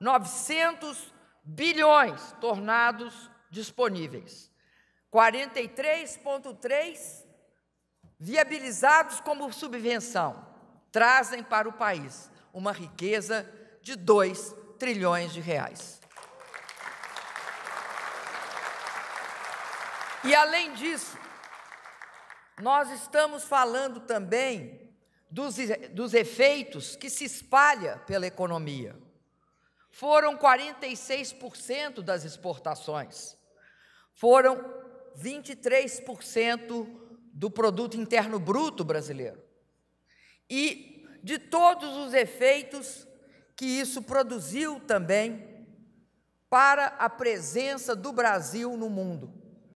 900 bilhões tornados disponíveis. 43,3 viabilizados como subvenção trazem para o país uma riqueza de 2 trilhões de reais. E além disso, nós estamos falando também dos, dos efeitos que se espalha pela economia foram 46% das exportações, foram 23% do produto interno bruto brasileiro. E de todos os efeitos que isso produziu também para a presença do Brasil no mundo.